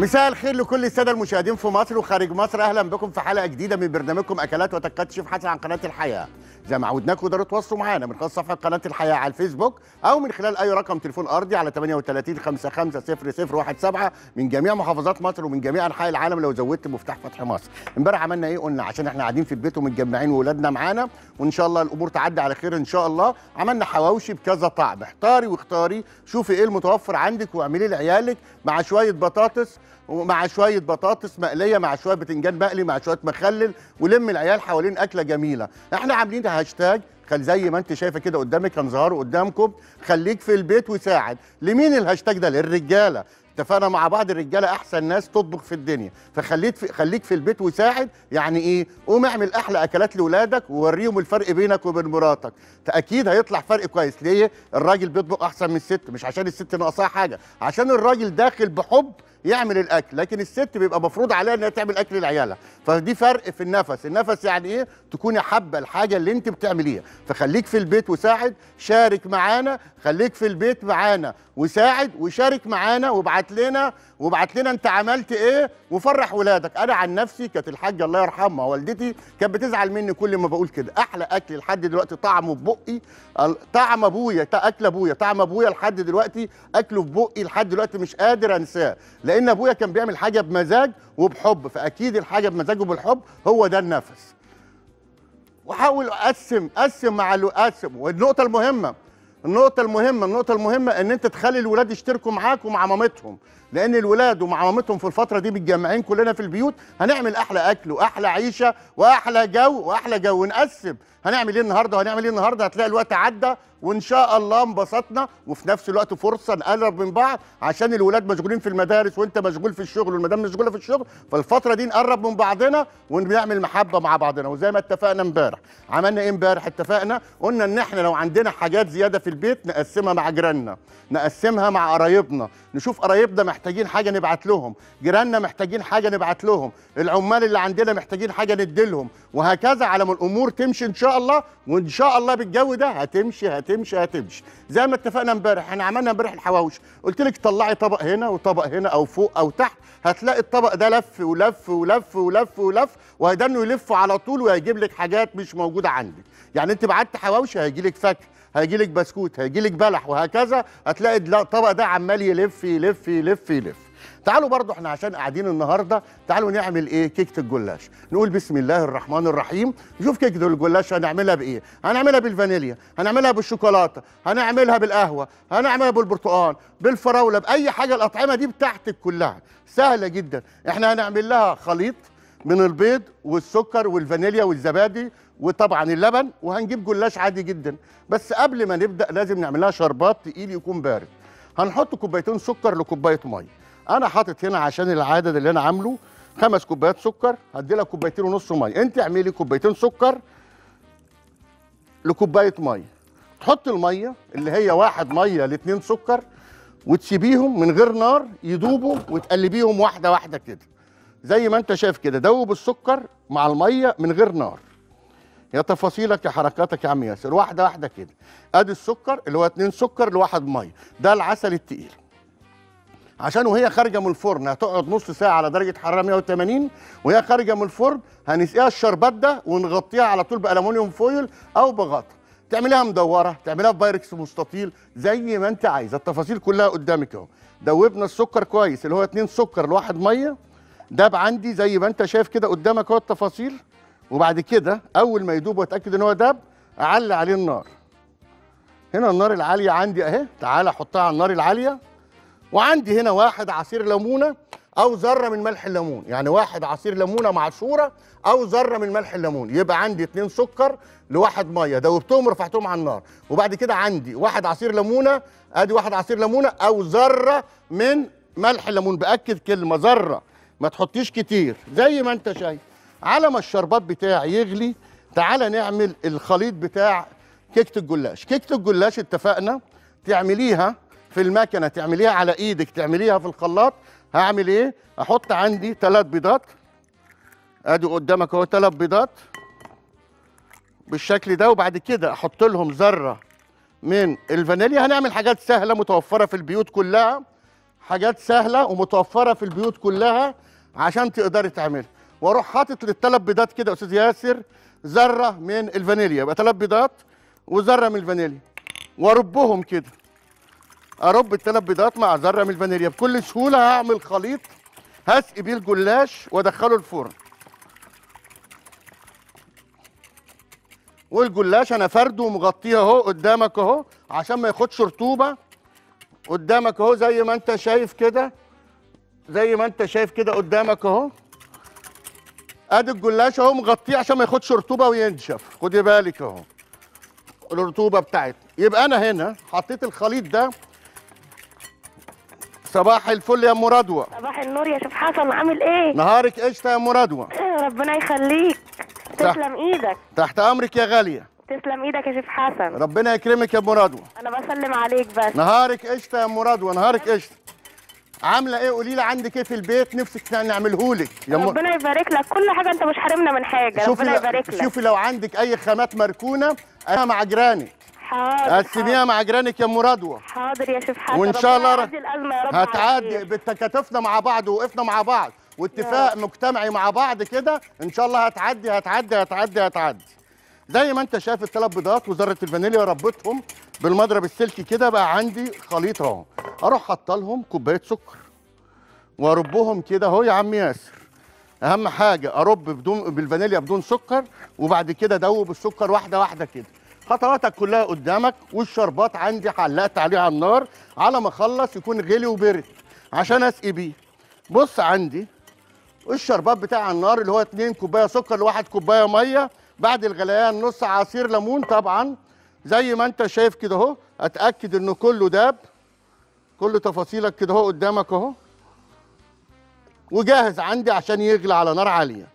مساء الخير لكل السادة المشاهدين في مصر وخارج مصر أهلا بكم في حلقة جديدة من برنامجكم أكلات وتكات شيف حسن عن قناة الحياة زي ما عودناكم تقدروا تواصلوا معانا من خلال صفحة قناة الحياة على الفيسبوك أو من خلال أي رقم تليفون أرضي على 38 55 0017 من جميع محافظات مصر ومن جميع أنحاء العالم لو زودت مفتاح فتح مصر امبارح عملنا إيه قلنا عشان إحنا قاعدين في البيت ومتجمعين وولادنا معانا وإن شاء الله الأمور تعدي على خير إن شاء الله عملنا حواوشي بكذا طعم احتاري واختاري شوفي إيه المتوفر عندك واعملي لعيالك مع شوية بطاطس ومع شويه بطاطس مقليه مع شويه بتنجان مقلي مع شويه مخلل ولم العيال حوالين اكله جميله احنا عاملين هاشتاج خل زي ما انت شايفه كده قدامك هنظهره قدامكم خليك في البيت وساعد لمين الهاشتاج ده للرجاله اتفقنا مع بعض الرجاله احسن ناس تطبخ في الدنيا فخليك في خليك في البيت وساعد يعني ايه قوم اعمل احلى اكلات لاولادك ووريهم الفرق بينك وبين مراتك تاكيد هيطلع فرق كويس ليه الراجل بيطبخ احسن من الست مش عشان الست ناقصاها حاجه عشان الراجل داخل بحب يعمل الاكل لكن الست بيبقى مفروض عليها انها تعمل اكل لعيالها فدي فرق في النفس النفس يعني ايه تكوني حابه الحاجه اللي انت بتعمليها فخليك في البيت وساعد شارك معانا خليك في البيت معانا وساعد وشارك معانا وابعت لنا وابعت لنا انت عملت ايه وفرح ولادك انا عن نفسي كانت الحاجه الله يرحمها والدتي كانت بتزعل مني كل ما بقول كده احلى اكل لحد دلوقتي طعمه في بقي طعم ابويا اكل ابويا طعم ابويا لحد دلوقتي اكله في بقي لحد دلوقتي مش قادر انساه لان ابويا كان بيعمل حاجه بمزاج وبحب فاكيد الحاجه بمزاج وبالحب هو ده النفس واحاول اقسم اقسم مع اقسم والنقطه المهمه النقطة المهمة النقطة المهمة إن أنت تخلي الولاد يشتركوا معاك ومع مامتهم، لان الولاد ومع مامتهم في الفتره دي متجمعين كلنا في البيوت هنعمل احلى اكل واحلى عيشه واحلى جو واحلى جو ونقسم هنعمل ايه النهارده وهنعمل ايه النهارده هتلاقي الوقت عدى وان شاء الله انبسطنا وفي نفس الوقت فرصه نقرب من بعض عشان الولاد مشغولين في المدارس وانت مشغول في الشغل والمدام مشغوله في الشغل فالفتره دي نقرب من بعضنا ونعمل محبه مع بعضنا وزي ما اتفقنا امبارح عملنا ايه امبارح اتفقنا قلنا ان احنا لو عندنا حاجات زياده في البيت نقسمها مع جيراننا نقسمها مع قرايبنا نشوف قرايبنا محتاجين حاجه نبعت لهم جيراننا محتاجين حاجه نبعت لهم العمال اللي عندنا محتاجين حاجه نديلهم وهكذا على ما الامور تمشي ان شاء الله وان شاء الله بالجو ده هتمشي هتمشي هتمشي زي ما اتفقنا امبارح احنا عملنا امبارح الحواوش قلت لك طلعي طبق هنا وطبق هنا او فوق او تحت هتلاقي الطبق ده لف ولف ولف ولف ولف وهيدنه يلف على طول وهيجيب لك حاجات مش موجوده عندك يعني انت بعت حواوشي هيجي لك فاكهه هيجي لك بسكوت هيجي لك بلح وهكذا هتلاقي الطبق ده عمال يلف يلف يلف يلف تعالوا برضو احنا عشان قاعدين النهارده تعالوا نعمل ايه كيكه الجلاش نقول بسم الله الرحمن الرحيم نشوف كيكه الجلاش هنعملها بايه هنعملها بالفانيليا هنعملها بالشوكولاته هنعملها بالقهوه هنعملها بالبرتقال بالفراوله باي حاجه الاطعمه دي بتاعتك كلها سهله جدا احنا هنعمل لها خليط من البيض والسكر والفانيليا والزبادي وطبعا اللبن وهنجيب جلاش عادي جدا بس قبل ما نبدا لازم نعملها شربات تقيل يكون بارد هنحط كوبايتين سكر لكوبايه ميه انا حاطط هنا عشان العدد اللي انا عامله خمس كوبايات سكر هدي لها كوبايتين ونص ميه انت اعملي كوبايتين سكر لكوبايه ميه تحط الميه اللي هي واحد ميه لاتنين سكر وتسيبيهم من غير نار يدوبوا وتقلبيهم واحده واحده كده زي ما انت شايف كده دوب السكر مع الميه من غير نار يا تفاصيلك يا حركاتك يا عم ياسر واحده واحده كده ادي السكر اللي هو اتنين سكر لواحد ميه ده العسل التقيل عشان وهي خارجه من الفرن هتقعد نص ساعه على درجه حراره 180 وهي خارجه من الفرن هنسقيها الشربات ده ونغطيها على طول بالومنيوم فويل او بغطا تعمليها مدوره تعمليها بايركس مستطيل زي ما انت عايزه التفاصيل كلها قدامك اهو دوبنا السكر كويس اللي هو اتنين سكر لواحد ميه داب عندي زي ما انت شايف كده قدامك اهو التفاصيل وبعد كده اول ما يدوب واتاكد ان هو داب اعلي عليه النار هنا النار العاليه عندي اهي تعالى احطها على النار العاليه وعندي هنا واحد عصير ليمونه او ذره من ملح الليمون يعني واحد عصير ليمونه معصوره او ذره من ملح الليمون يبقى عندي اتنين سكر لواحد ميه دوبتهم ورفعتهم على النار وبعد كده عندي واحد عصير ليمونه ادي واحد عصير ليمونه او ذره من ملح الليمون باكد كلمه ذره ما تحطيش كتير زي ما انت شايف على ما الشربات بتاعي يغلي تعالى نعمل الخليط بتاع كيكه الجلاش كيكه الجلاش اتفقنا تعمليها في المكنه تعمليها على ايدك تعمليها في الخلاط هعمل ايه احط عندي ثلاث بيضات ادي قدامك اهو ثلاث بيضات بالشكل ده وبعد كده احط لهم ذره من الفانيليا هنعمل حاجات سهله متوفره في البيوت كلها حاجات سهله ومتوفره في البيوت كلها عشان تقدري تعملها واروح حاطط للثلاث بيضات كده استاذ ياسر ذره من الفانيليا يبقى ثلاث بيضات وذره من الفانيليا واربهم كده ارب الثلاث بيضات مع ذره من الفانيليا بكل سهوله هعمل خليط هسقي بيه الجلاش وادخله الفرن والجلاش انا فرده ومغطيه اهو قدامك اهو عشان ما ياخدش رطوبه قدامك اهو زي ما انت شايف كده زي ما انت شايف كده قدامك اهو ادي الجلاش اهو مغطيه عشان ما ياخدش رطوبه وينشف خدي بالك اهو الرطوبه بتاعتنا يبقى انا هنا حطيت الخليط ده صباح الفل يا ام رضوى صباح النور يا شيخ حسن عامل ايه نهارك قشطه يا ام رضوى إيه، ربنا يخليك تسلم ايدك تحت امرك يا غاليه تسلم ايدك يا شيف حسن ربنا يكرمك يا ام رضوى انا بسلم عليك بس نهارك قشطه يا ام رضوى نهارك قشطه عامله ايه قولي لي عندك ايه في البيت نفسك نعمله لك ربنا يبارك لك كل حاجه انت مش حارمنا من حاجه ربنا يبارك لك شوفي لو عندك اي خامات مركونه انا مع جيراني حاضر قسميها مع جيرانك يا ام رضوى حاضر يا شيف حاضر وان شاء الله هتعدي كتفنا مع بعض ووقفنا مع بعض واتفاق مجتمعي مع بعض كده ان شاء الله هتعدي هتعدي هتعدي هتعدي زي ما انت شايف الثلاث بيضات وذره الفانيليا ربطتهم بالمضرب السلكي كده بقى عندي خليط اهو اروح حاطه لهم كوبايه سكر واربهم كده اهو يا عم ياسر اهم حاجه ارب بدون بالفانيليا بدون سكر وبعد كده دوب السكر واحده واحده كده خطواتك كلها قدامك والشربات عندي علقت عليه على النار على ما اخلص يكون غلي وبرد عشان اسقي بيه بص عندي الشربات بتاعي على النار اللي هو 2 كوبايه سكر لواحد كوبايه ميه بعد الغليان نص عصير ليمون طبعا زي ما انت شايف كده اهو اتاكد انه كله داب كل تفاصيلك كده اهو قدامك اهو وجاهز عندي عشان يغلى على نار عاليه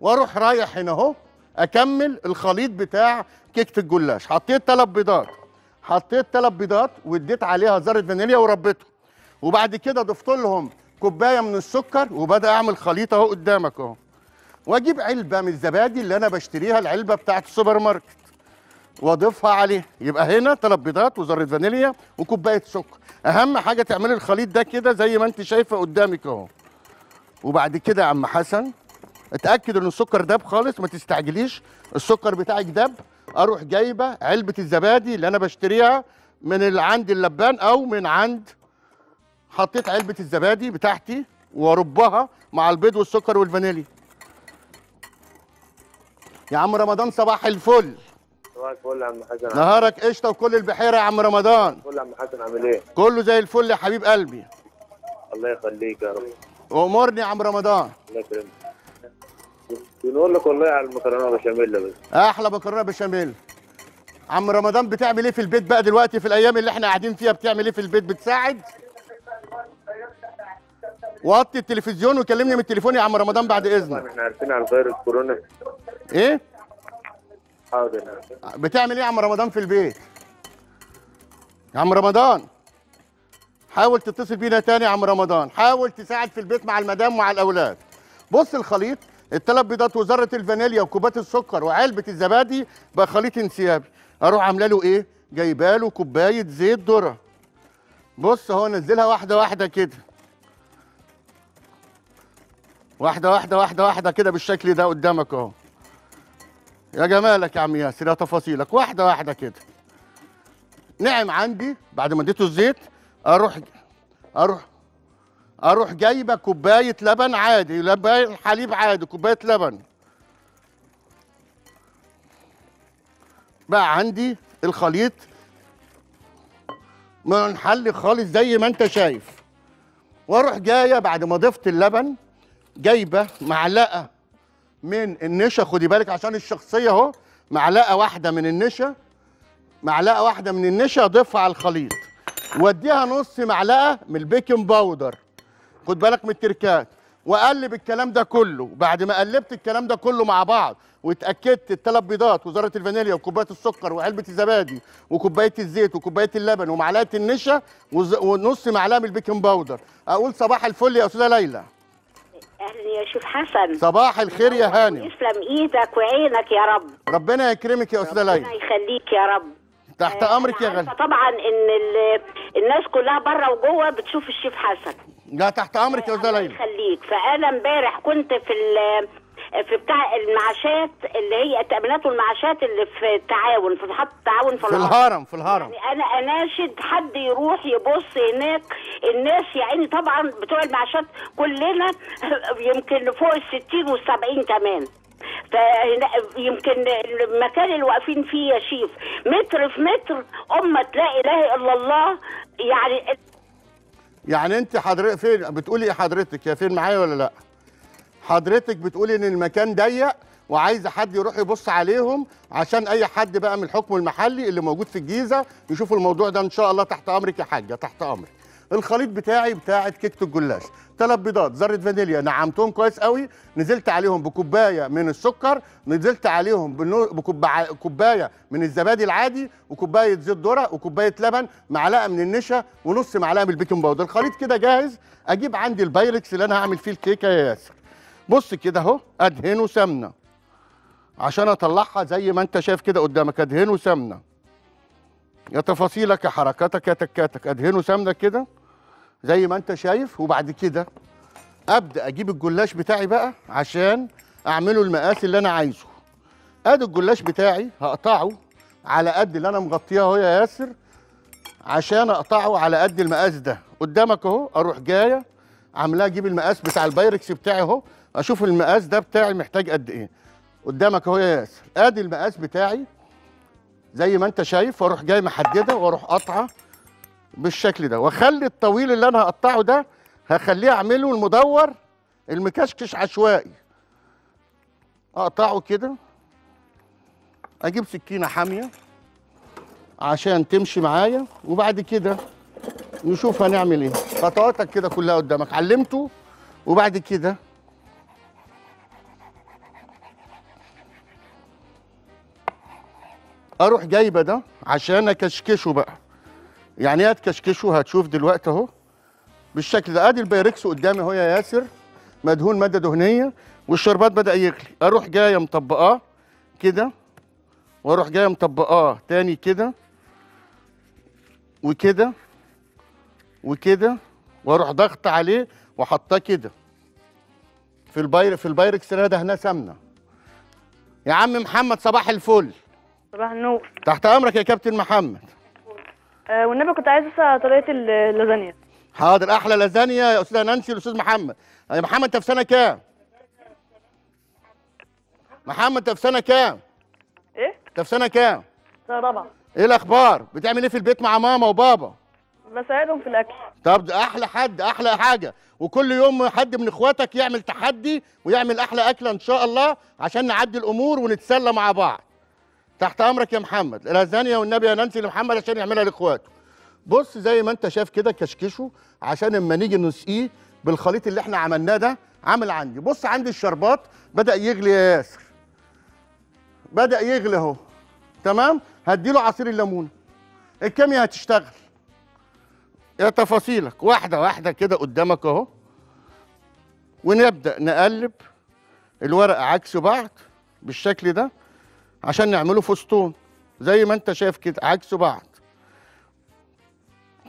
واروح رايح هنا اهو اكمل الخليط بتاع كيكه الجلاش حطيت ثلاث بيضات حطيت ثلاث بيضات واديت عليها ذره فانيليا وربيته وبعد كده ضفت لهم كوبايه من السكر وبدا اعمل خليط اهو قدامك اهو واجيب علبه من الزبادي اللي انا بشتريها العلبه بتاعت السوبر ماركت واضيفها عليه يبقى هنا ثلاث بيضات وذره فانيليا وكوبايه سكر اهم حاجه تعملي الخليط ده كده زي ما انت شايفه قدامك اهو وبعد كده يا عم حسن اتاكد ان السكر داب خالص ما تستعجليش السكر بتاعك داب اروح جايبه علبه الزبادي اللي انا بشتريها من اللي عند اللبان او من عند حطيت علبه الزبادي بتاعتي واربها مع البيض والسكر والفانيليا يا عم رمضان صباح الفل صباح الفل يا عم حسن نهارك قشطه وكل البحيره يا عم رمضان كل عم حسن عامل ايه كله زي الفل يا حبيب قلبي الله يخليك يا رب وامرني يا عم رمضان الله يكرمك بنقول لك والله على المكرونه بشاميل بس احلى مكرونه بشاميل عم رمضان بتعمل ايه في البيت بقى دلوقتي في الايام اللي احنا قاعدين فيها بتعمل ايه في البيت بتساعد وطي التلفزيون وكلمني من التليفون يا عم رمضان بعد اذنك احنا عارفين على فيروس كورونا ايه حاضر بتعمل ايه يا عم رمضان في البيت يا عم رمضان حاول تتصل بينا تاني يا عم رمضان حاول تساعد في البيت مع المدام ومع الاولاد بص الخليط الثلاث بيضات وذره الفانيليا وكوبات السكر وعلبه الزبادي بقى خليط انسيابي اروح عامله له ايه جايبه له كوبايه زيت ذره بص اهو نزلها واحده واحده كده واحده واحده واحده واحده كده بالشكل ده قدامك اهو يا جمالك يا عم ياسر يا تفاصيلك واحده واحده كده نعم عندي بعد ما اديته الزيت اروح اروح اروح جايبه كوبايه لبن عادي لبن حليب عادي كوبايه لبن بقى عندي الخليط منحل خالص زي ما انت شايف واروح جايه بعد ما ضفت اللبن جايبه معلقه من النشا خدي بالك عشان الشخصيه اهو معلقه واحده من النشا معلقه واحده من النشا اضيفها على الخليط واديها نص معلقه من البيكنج باودر خد بالك من التركات واقلب الكلام ده كله بعد ما قلبت الكلام ده كله مع بعض واتاكدت الثلاث بيضات وذره الفانيليا وكوبايه السكر وعلبه الزبادي وكوبايه الزيت وكوبايه اللبن ومعلقه النشا ونص معلقه من البيكنج باودر اقول صباح الفل يا استاذه ليلى اهلا يا شيخ حسن صباح الخير يا هاني يسلم ايدك وعينك يا رب ربنا يكرمك يا استاذه ليلى ربنا يخليك يا رب تحت آه، امرك يا غالي طبعا ان الناس كلها بره وجوه بتشوف الشيف حسن لا تحت امرك يا استاذه ليلى يخليك فانا امبارح كنت في في بتاع المعاشات اللي هي التامينات والمعاشات اللي في التعاون في محطه التعاون في, في الهرم في الهرم يعني انا اناشد حد يروح يبص هناك الناس يا عيني طبعا بتوع المعاشات كلنا يمكن فوق ال 60 وال 70 كمان فهنا يمكن المكان اللي واقفين فيه يا شيف متر في متر أمة لا إله إلا الله يعني يعني أنت حضرتك فين بتقولي إيه حضرتك يا فين معايا ولا لأ؟ حضرتك بتقولي ان المكان ضيق وعايزه حد يروح يبص عليهم عشان اي حد بقى من الحكم المحلي اللي موجود في الجيزه يشوف الموضوع ده ان شاء الله تحت امرك يا حاجه تحت امرك الخليط بتاعي بتاعه كيكه الجلاش ثلاث بيضات ذره فانيليا نعمتهم كويس قوي نزلت عليهم بكوبايه من السكر نزلت عليهم بكوبايه من الزبادي العادي وكوبايه زيت ذره وكوبايه لبن معلقه من النشا ونص معلقه من البيكنج باودر الخليط كده جاهز اجيب عندي البايركس اللي انا هعمل فيه الكيكه يا ياسر بص كده اهو ادهنه سمنه عشان اطلعها زي ما انت شايف كده قدامك ادهنه سمنه يا تفاصيلك يا حركاتك يا تكاتك ادهنه سمنه كده زي ما انت شايف وبعد كده ابدا اجيب الجلاش بتاعي بقى عشان اعمله المقاس اللي انا عايزه ادي الجلاش بتاعي هقطعه على قد اللي انا مغطيها اهو يا ياسر عشان اقطعه على قد المقاس ده قدامك اهو اروح جايه عاملاه اجيب المقاس بتاع البايركس بتاعي اهو اشوف المقاس ده بتاعي محتاج قد ايه قدامك اهو يا ياسر ادي المقاس بتاعي زي ما انت شايف واروح جاي محدده واروح قاطعه بالشكل ده واخلي الطويل اللي انا هقطعه ده هخليه اعمله المدور المكشكش عشوائي اقطعه كده اجيب سكينه حاميه عشان تمشي معايا وبعد كده نشوف هنعمل ايه خطواتك كده كلها قدامك علمته وبعد كده اروح جايبه ده عشان اكشكشه بقى يعني ايه هتكشكشه هتشوف دلوقتي اهو بالشكل ده ادي البيركس قدامي اهو يا ياسر مدهون ماده دهنيه والشربات بدا يغلي اروح جايه مطبقاه كده واروح جايه مطبقاه تاني كده وكده وكده واروح ضغط عليه وحطاه كده في البير في البايركس ده هنا سمنه يا عم محمد صباح الفل صباح النور تحت امرك يا كابتن محمد آه والنبي كنت عايز اسال طريقه اللازانيا حاضر احلى لازانيا يا استاذه نانسي الاستاذ محمد آه، يا محمد انت في سنه كام محمد انت في سنه كام ايه انت في سنه كام سنه رابعه ايه الاخبار بتعمل ايه في البيت مع ماما وبابا بساعدهم في الاكل طب احلى حد احلى حاجه وكل يوم حد من اخواتك يعمل تحدي ويعمل احلى اكله ان شاء الله عشان نعدي الامور ونتسلى مع بعض تحت امرك يا محمد الازانيا والنبي يا نانسي لمحمد عشان يعملها لاخواته بص زي ما انت شايف كده كشكشه عشان اما نيجي نسقيه بالخليط اللي احنا عملناه ده عامل عندي بص عندي الشربات بدا يغلي يا ياسر بدا يغلي اهو تمام هديله عصير الليمون الكيمياء هتشتغل يا تفاصيلك واحده واحده كده قدامك اهو ونبدا نقلب الورقه عكس بعض بالشكل ده عشان نعمله فستون زي ما انت شايف كده عكس بعض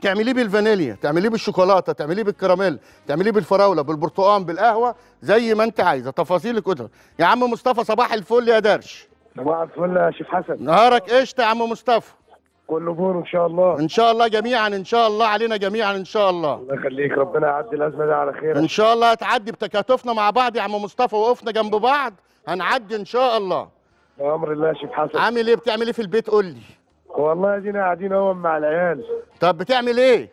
تعمليه بالفانيليا تعمليه بالشوكولاته تعمليه بالكراميل تعمليه بالفراوله بالبرتقال بالقهوه زي ما انت عايزه تفاصيلك كده يا عم مصطفى صباح الفل يا درش صباح الفل يا شيف حسن نهارك قشطه يا عم مصطفى كله بور ان شاء الله ان شاء الله جميعا ان شاء الله علينا جميعا ان شاء الله الله يخليك ربنا يعدي الازمه دي على خير ان شاء الله هتعدي بتكاتفنا مع بعض يا عم مصطفى وقفنا جنب بعض هنعدي ان شاء الله يا امر الله شيخ حسن عامل ايه بتعمل ايه في البيت قول لي والله ادينا قاعدين اهو مع العيال طب بتعمل ايه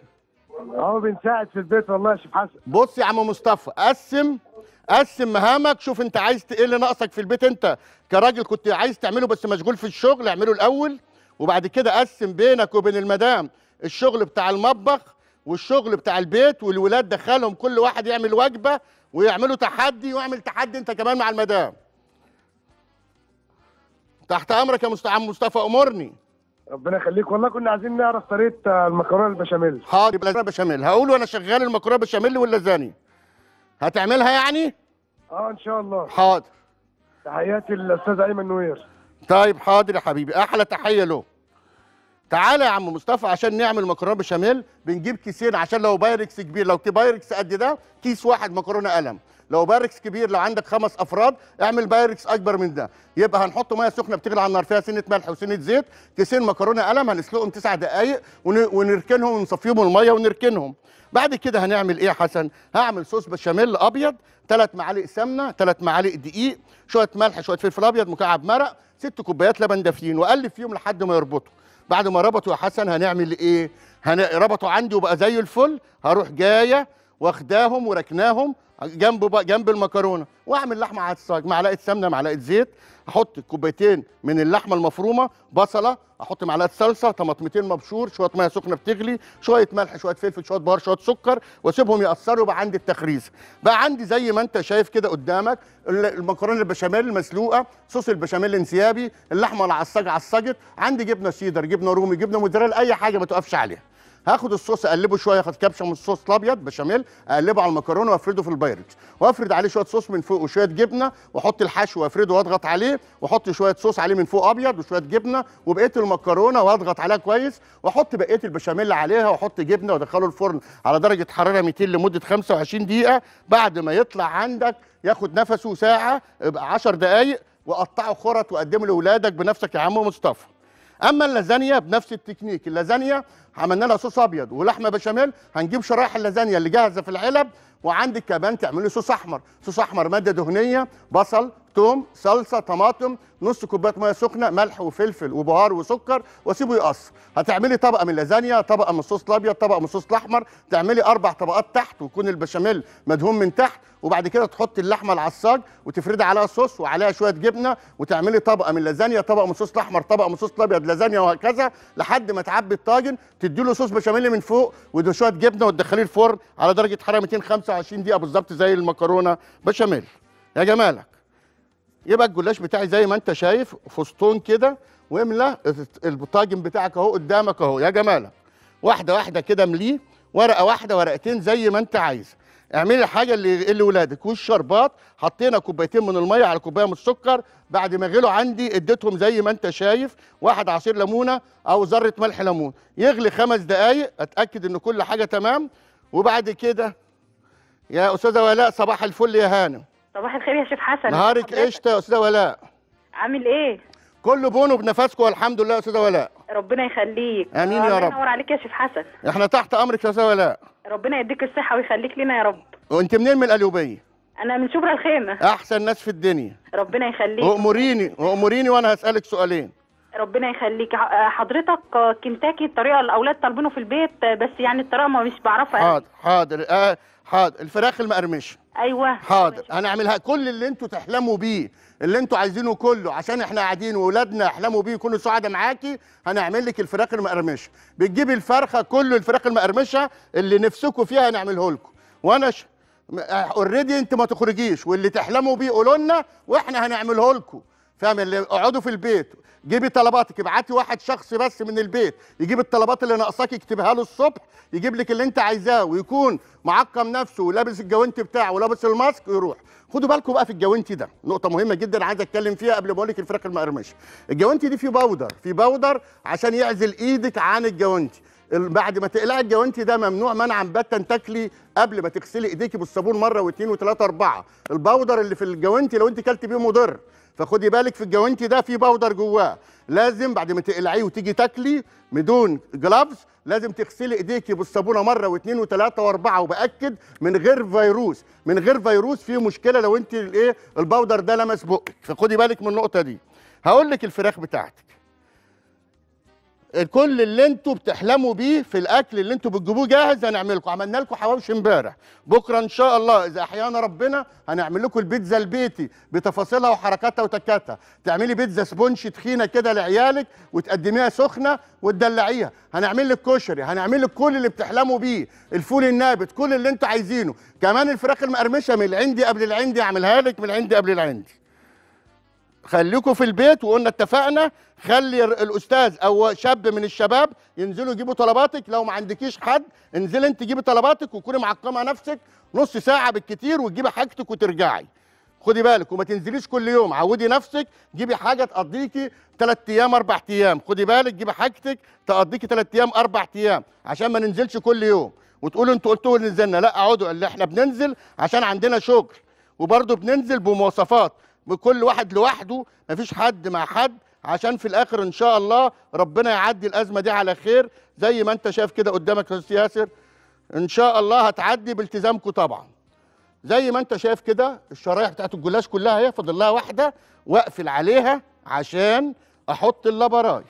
اهو بنساعد في البيت والله يا شيخ حسن بص يا عم مصطفى قسم قسم مهامك شوف انت عايز ايه اللي ناقصك في البيت انت كراجل كنت عايز تعمله بس مشغول في الشغل اعمله الاول وبعد كده قسم بينك وبين المدام الشغل بتاع المطبخ والشغل بتاع البيت والولاد دخلهم كل واحد يعمل وجبه ويعملوا تحدي واعمل تحدي انت كمان مع المدام تحت امرك يا مستعم مصطفى امرني ربنا يخليك والله كنا عايزين نعرف طريقه المكرونه البشاميل حاضر يبقى بشاميل هقول وانا شغال المكرونه بشاميل زاني هتعملها يعني اه ان شاء الله حاضر تحياتي للاستاذ ايمن نوير طيب حاضر يا حبيبي احلى تحيه له تعالى يا عم مصطفى عشان نعمل مكرونه بشاميل بنجيب كيسين عشان لو بايركس كبير لو بايركس قد ده كيس واحد مكرونه قلم لو باركس كبير لو عندك خمس افراد اعمل باركس اكبر من ده يبقى هنحط ميه سخنه بتغلي على النار فيها سنه ملح وسنه زيت كيسين مكرونه قلم هنسلقهم تسع دقائق ونركنهم ونصفيهم الميه ونركنهم بعد كده هنعمل ايه يا حسن هعمل صوص بشاميل ابيض ثلاث معالق سمنه ثلاث معالق دقيق شويه ملح شويه فلفل ابيض مكعب مرق ست كوبايات لبن دافيين واقلب فيهم لحد ما يربطوا بعد ما ربطوا يا حسن هنعمل ايه ربطوا عندي وبقى زي الفل هروح جايه واخداهم وركناهم جنبه بقى جنب المكرونه واعمل لحمه على الصاج معلقه سمنه معلقه زيت احط كوبايتين من اللحمه المفرومه بصله احط معلقه صلصه طماطمتين مبشور شويه ميه سخنه بتغلي شويه ملح شويه فلفل شويه بهار شويه سكر واسيبهم يقصروا بقى عندي التخريزه بقى عندي زي ما انت شايف كده قدامك المكرونه البشاميل المسلوقه صوص البشاميل الانسيابي اللحمه على الصاج على عصجت عندي جبنه سيدر جبنه رومي جبنه موتزاريلا اي حاجه ما توقفش عليها هاخد الصوص اقلبه شويه اخد كبشه من الصوص الابيض بشاميل اقلبه على المكرونه وافرده في البايركس وافرد عليه شويه صوص من فوق وشويه جبنه واحط الحشو وافرده واضغط عليه واحط شويه صوص عليه من فوق ابيض وشويه جبنه وبقيه المكرونه واضغط عليها كويس واحط بقيه البشاميل عليها واحط جبنه وادخله الفرن على درجه حراره 200 لمده 25 دقيقه بعد ما يطلع عندك ياخد نفسه ساعه يبقى 10 دقائق وقطعه خرط وقدمه لاولادك بنفسك يا عم مصطفى اما اللازانيا بنفس التكنيك اللازانيا عملنا لها صوص ابيض ولحمه بشاميل هنجيب شرايح اللازانيا اللي جاهزه في العلب وعندك كمان تعملي صوص احمر صوص احمر ماده دهنيه بصل توم صلصه طماطم نص كوبايه ميه سخنه ملح وفلفل وبهار وسكر واسيبه يقص هتعملي طبقه من اللازانيا طبقه من الصوص الابيض طبقه من الصوص الاحمر تعملي اربع طبقات تحت ويكون البشاميل مدهون من تحت وبعد كده تحطي اللحمه على الصاج وتفردي عليها صوص وعليها شويه جبنه وتعملي طبقه من اللازانيا طبقه من الصوص الاحمر طبقه من الصوص الابيض لازانيا وهكذا لحد ما تعبي الطاجن تدي له صوص بشاميل من فوق وده شويه جبنه وتدخليه الفرن على درجه حراره 225 دقيقه بالظبط زي المكرونه بشاميل يا جمالك يبقى الجلاش بتاعي زي ما انت شايف فستون كده واملى الطاجن بتاعك اهو قدامك اهو يا جمالك واحده واحده كده مليه ورقه واحده ورقتين زي ما انت عايز اعملي الحاجه اللي يقل ولادك والشربات حطينا كوبايتين من الميه على كوبايه من السكر بعد ما غلوا عندي اديتهم زي ما انت شايف واحد عصير ليمونه او ذره ملح ليمون يغلي خمس دقائق اتاكد ان كل حاجه تمام وبعد كده يا استاذه ولاء صباح الفل يا هانم صباح الخير يا شيف حسن نهارك قشطه يا استاذه ولاء عامل ايه كله بونو بنفسكم والحمد لله يا استاذه ولاء ربنا يخليك امين يا رب الله ينور عليك يا شيف حسن احنا تحت امرك يا استاذه ولاء ربنا يديك الصحه ويخليك لنا يا رب وانت منين من القلوبيه انا من شبرا الخيمه احسن ناس في الدنيا ربنا يخليك امريني امريني وانا هسالك سؤالين ربنا يخليك آه، حضرتك آه، كنتاكي الطريقه الاولاد طالبينه في البيت آه، بس يعني الطريقه ما مش بعرفها حاضر حاضر آه حاضر الفراخ المقرمشه ايوه حاضر هنعملها كل اللي انتوا تحلموا بيه اللي انتوا عايزينه كله عشان احنا قاعدين واولادنا يحلموا بيه يكونوا سعداء معاكي هنعمل لك الفراخ المقرمشه بتجيبي الفرخه كله الفراخ المقرمشه اللي نفسكم فيها هنعمله لكم وانا اوريدي انت ما تخرجيش واللي تحلموا بيه قولوا لنا واحنا هنعمله لكم فاهم اللي اقعدوا في البيت جيبي طلباتك ابعتي واحد شخص بس من البيت يجيب الطلبات اللي ناقصاك يكتبها له الصبح يجيب لك اللي انت عايزاه ويكون معقم نفسه ولابس الجوانتي بتاعه ولابس الماسك ويروح خدوا بالكم بقى في الجوانتي ده نقطه مهمه جدا عايز اتكلم فيها قبل ما اقول لك الفراخ المقرمشه الجوانتي دي في باودر في باودر عشان يعزل ايدك عن الجوانتي بعد ما تقلعي الجوانتي ده ممنوع منعا باتا تاكلي قبل ما تغسلي ايديكي بالصابون مره واثنين وثلاثه اربعه الباودر اللي في الجوانتي لو انت كلت بيه مضر فخدي بالك في الجوانتي ده في بودر جواه لازم بعد ما تقلعيه وتيجي تاكلي بدون جلافز لازم تغسلي ايديكي بالصابونه مره واثنين وثلاثه واربعه وباكد من غير فيروس من غير فيروس في مشكله لو انت الايه الباودر ده لمس بقك فخدي بالك من النقطه دي هقول لك الفراخ بتاعتك كل اللي انتوا بتحلموا بيه في الاكل اللي انتوا بتجيبوه جاهز هنعمل لكم عملنا لكم حواوشي امبارح بكره ان شاء الله اذا احيانا ربنا هنعمل لكم البيتزا البيتي بتفاصيلها وحركاتها وتكاتها تعملي بيتزا سبونش تخينه كده لعيالك وتقدميها سخنه وتدلعيها هنعمل لك كشري هنعمل لك كل اللي بتحلموا بيه الفول النابت كل اللي انتوا عايزينه كمان الفراخ المقرمشه من عندي قبل العندي اعملها لك من عندي قبل العندي خليكم في البيت وقلنا اتفقنا خلي الاستاذ او شاب من الشباب ينزلوا يجيبوا طلباتك لو ما عندكيش حد انزل انت جيبي طلباتك وكوني معقمه نفسك نص ساعه بالكتير وتجيبي حاجتك وترجعي خدي بالك وما تنزليش كل يوم عودي نفسك جيبي حاجه تقضيكي 3 ايام 4 ايام خدي بالك جيبي حاجتك تقضيكي 3 ايام 4 ايام عشان ما ننزلش كل يوم وتقولوا انتوا قلتوا نزلنا لا اقعدوا اللي احنا بننزل عشان عندنا شغل وبرضه بننزل بمواصفات وكل واحد لوحده مفيش حد مع حد عشان في الاخر ان شاء الله ربنا يعدي الازمه دي على خير زي ما انت شايف كده قدامك يا استاذ ياسر ان شاء الله هتعدي بالتزامكم طبعا زي ما انت شايف كده الشرايح بتاعت الجلاش كلها اهي فاضل لها واحده واقفل عليها عشان احط اللبراي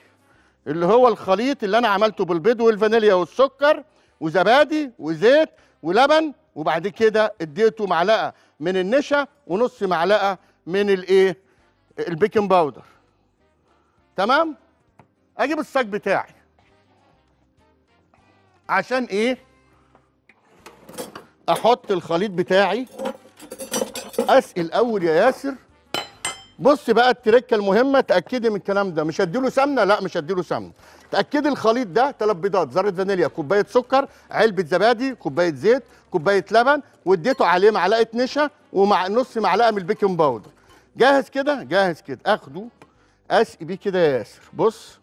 اللي هو الخليط اللي انا عملته بالبيض والفانيليا والسكر وزبادي وزيت ولبن وبعد كده اديته معلقه من النشا ونص معلقه من الايه البيكنج باودر تمام اجيب الصاج بتاعي عشان ايه احط الخليط بتاعي اسقي الاول يا ياسر بص بقى التركه المهمه تاكدي من الكلام ده مش هديله سمنه لا مش هديله سمنه تاكدي الخليط ده ثلاث بيضات ذره فانيليا كوبايه سكر علبه زبادي كوبايه زيت كوبايه لبن واديته عليه معلقه نشا ومع نص معلقه من البيكنج باودر جاهز كده جاهز كده اخده اسقي بيه كده يا ياسر بص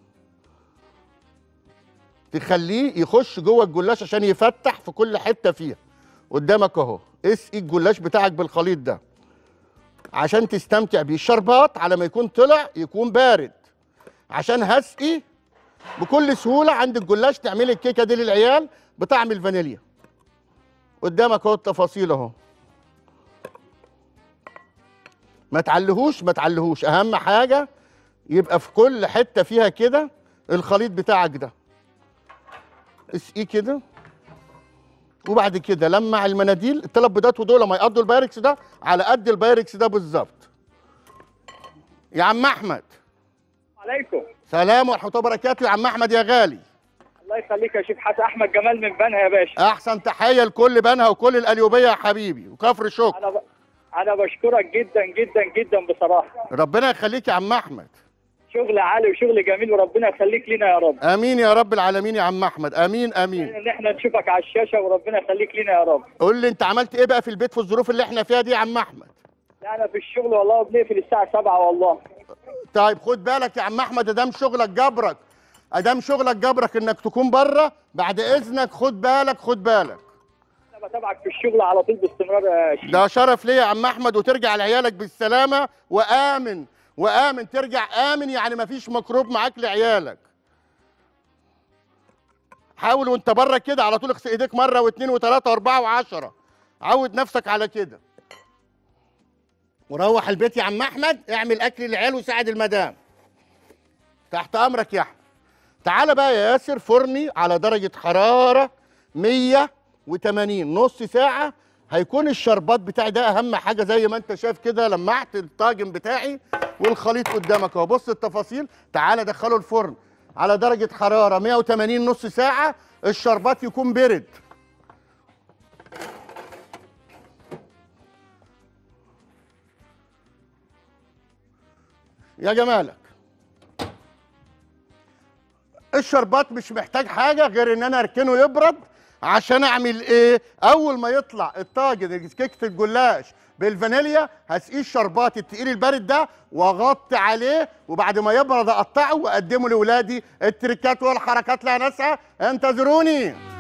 تخليه يخش جوه الجلاش عشان يفتح في كل حته فيها قدامك اهو اسقي الجلاش بتاعك بالخليط ده عشان تستمتع بيه الشربات على ما يكون طلع يكون بارد عشان هسقي بكل سهوله عند الجلاش تعملي الكيكه دي للعيال بطعم الفانيليا قدامك اهو التفاصيل اهو ما تعلهوش ما تعلهوش اهم حاجه يبقى في كل حته فيها كده الخليط بتاعك ده اسقيه كده وبعد كده لمع المناديل الثلاث بيضات ودول ما يقضوا البايركس ده على قد البايركس ده بالظبط يا عم احمد عليكم سلام ورحمه الله وبركاته يا عم احمد يا غالي الله يخليك يا شيخ حسن احمد جمال من بنها يا باشا احسن تحيه لكل بنها وكل القليوبيه يا حبيبي وكفر شكر انا بشكرك جدا جدا جدا بصراحه ربنا يخليك يا عم احمد شغل عالي وشغل جميل وربنا يخليك لنا يا رب امين يا رب العالمين يا عم احمد امين امين ان احنا نشوفك على الشاشه وربنا يخليك لنا يا رب قول لي انت عملت ايه بقى في البيت في الظروف اللي احنا فيها دي يا عم احمد لا انا في الشغل والله بنقفل الساعه 7 والله طيب خد بالك يا عم احمد ادام شغلك جبرك ادام شغلك جبرك انك تكون بره بعد اذنك خد بالك خد بالك تبعك في الشغل على طول باستمرار يا شيخ ده شرف ليا يا عم احمد وترجع لعيالك بالسلامه وامن وامن ترجع امن يعني مفيش مكروب معاك لعيالك حاول وانت بره كده على طول اغسل ايديك مره واثنين وثلاثه واربعه وعشره عود نفسك على كده وروح البيت يا عم احمد اعمل اكل العيال وساعد المدام تحت امرك يا احمد تعالى بقى يا ياسر فرني على درجه حراره 100 و80 نص ساعه هيكون الشربات بتاعي ده اهم حاجه زي ما انت شايف كده لمعت الطاجن بتاعي والخليط قدامك اهو بص التفاصيل تعالى دخله الفرن على درجه حراره 180 نص ساعه الشربات يكون برد يا جمالك الشربات مش محتاج حاجه غير ان انا اركنه يبرد عشان اعمل ايه اول ما يطلع الطاجن كيكه الجلاش بالفانيليا هسقيه الشربات التقيل البارد ده واغطي عليه وبعد ما يبرد اقطعه واقدمه لاولادي التريكات والحركات لها ناسها انتظروني